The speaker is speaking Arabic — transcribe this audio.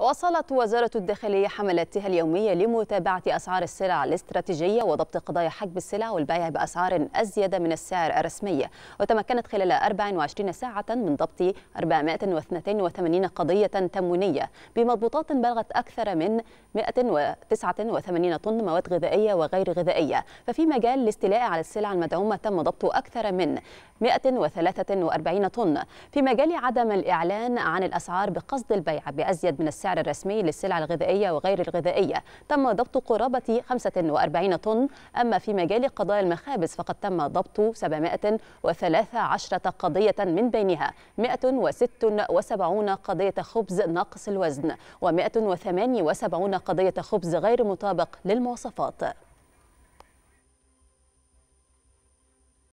وصلت وزارة الداخلية حملاتها اليومية لمتابعة أسعار السلع الاستراتيجية وضبط قضايا حجب السلع والبيع بأسعار أزيد من السعر الرسمي وتمكنت خلال 24 ساعة من ضبط 482 قضية تموينية بمضبوطات بلغت أكثر من 189 طن مواد غذائية وغير غذائية ففي مجال الاستيلاء على السلع المدعومة تم ضبط أكثر من 143 طن في مجال عدم الإعلان عن الأسعار بقصد البيع بأزيد من السعر السعر الرسمي للسلع الغذائية وغير الغذائية تم ضبط قرابة 45 طن أما في مجال قضايا المخابز فقد تم ضبط 713 قضية من بينها 176 قضية خبز ناقص الوزن و178 قضية خبز غير مطابق للمواصفات